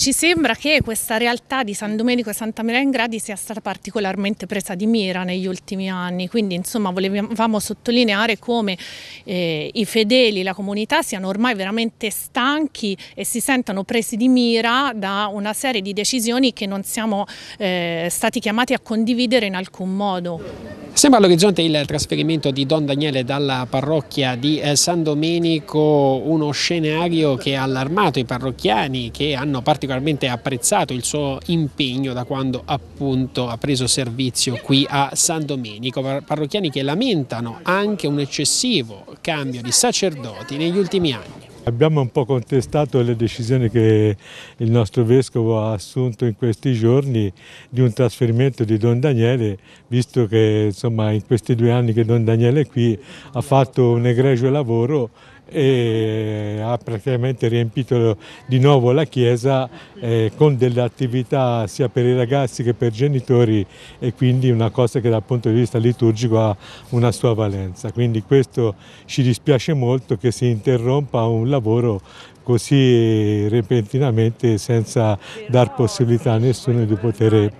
Ci sembra che questa realtà di San Domenico e Santa Maria in Gradi sia stata particolarmente presa di mira negli ultimi anni, quindi insomma volevamo sottolineare come eh, i fedeli, la comunità siano ormai veramente stanchi e si sentano presi di mira da una serie di decisioni che non siamo eh, stati chiamati a condividere in alcun modo. Sembra all'orizzonte il trasferimento di Don Daniele dalla parrocchia di eh, San Domenico, uno scenario che ha allarmato i parrocchiani che hanno particolarmente apprezzato il suo impegno da quando appunto ha preso servizio qui a San Domenico, parrocchiani che lamentano anche un eccessivo cambio di sacerdoti negli ultimi anni. Abbiamo un po' contestato le decisioni che il nostro Vescovo ha assunto in questi giorni di un trasferimento di Don Daniele, visto che insomma, in questi due anni che Don Daniele è qui ha fatto un egregio lavoro e ha praticamente riempito di nuovo la chiesa eh, con delle attività sia per i ragazzi che per i genitori e quindi una cosa che dal punto di vista liturgico ha una sua valenza. Quindi questo ci dispiace molto che si interrompa un lavoro così repentinamente senza dar possibilità a nessuno di poter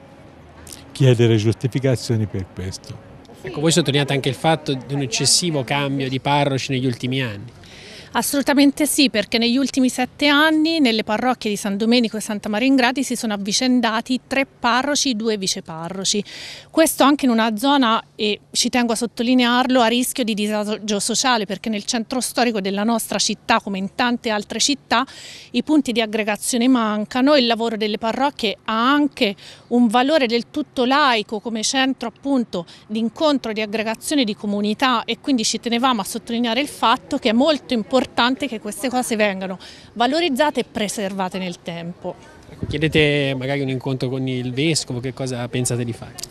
chiedere giustificazioni per questo. Ecco, voi sottolineate anche il fatto di un eccessivo cambio di parroci negli ultimi anni. Assolutamente sì, perché negli ultimi sette anni nelle parrocchie di San Domenico e Santa Maria in Grati si sono avvicendati tre parroci, e due viceparroci. Questo anche in una zona, e ci tengo a sottolinearlo, a rischio di disagio sociale, perché nel centro storico della nostra città, come in tante altre città, i punti di aggregazione mancano, e il lavoro delle parrocchie ha anche un valore del tutto laico come centro appunto di incontro, di aggregazione di comunità e quindi ci tenevamo a sottolineare il fatto che è molto importante importante che queste cose vengano valorizzate e preservate nel tempo. Chiedete magari un incontro con il Vescovo, che cosa pensate di fare?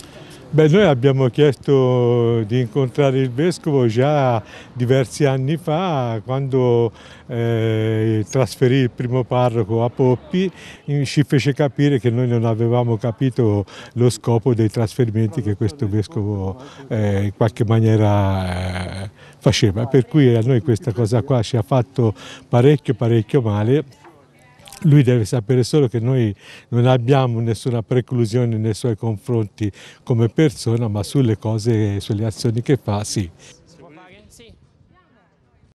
Beh, noi abbiamo chiesto di incontrare il Vescovo già diversi anni fa, quando eh, trasferì il primo parroco a Poppi, ci fece capire che noi non avevamo capito lo scopo dei trasferimenti che questo Vescovo eh, in qualche maniera eh, faceva. Per cui a noi questa cosa qua ci ha fatto parecchio parecchio male lui deve sapere solo che noi non abbiamo nessuna preclusione nei suoi confronti come persona, ma sulle cose e sulle azioni che fa, sì.